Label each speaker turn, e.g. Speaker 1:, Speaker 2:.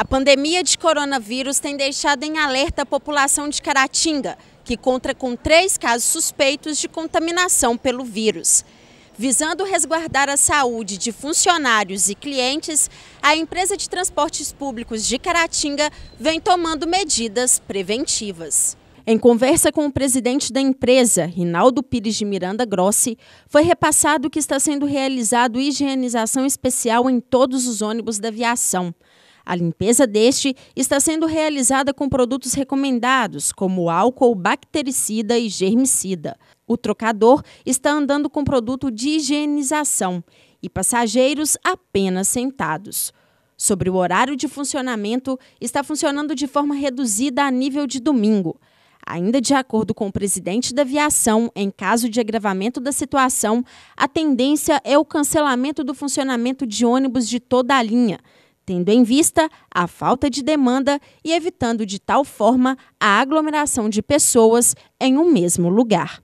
Speaker 1: A pandemia de coronavírus tem deixado em alerta a população de Caratinga, que conta com três casos suspeitos de contaminação pelo vírus. Visando resguardar a saúde de funcionários e clientes, a empresa de transportes públicos de Caratinga vem tomando medidas preventivas. Em conversa com o presidente da empresa, Rinaldo Pires de Miranda Grossi, foi repassado que está sendo realizado higienização especial em todos os ônibus da aviação. A limpeza deste está sendo realizada com produtos recomendados, como álcool bactericida e germicida. O trocador está andando com produto de higienização e passageiros apenas sentados. Sobre o horário de funcionamento, está funcionando de forma reduzida a nível de domingo. Ainda de acordo com o presidente da aviação, em caso de agravamento da situação, a tendência é o cancelamento do funcionamento de ônibus de toda a linha tendo em vista a falta de demanda e evitando de tal forma a aglomeração de pessoas em um mesmo lugar.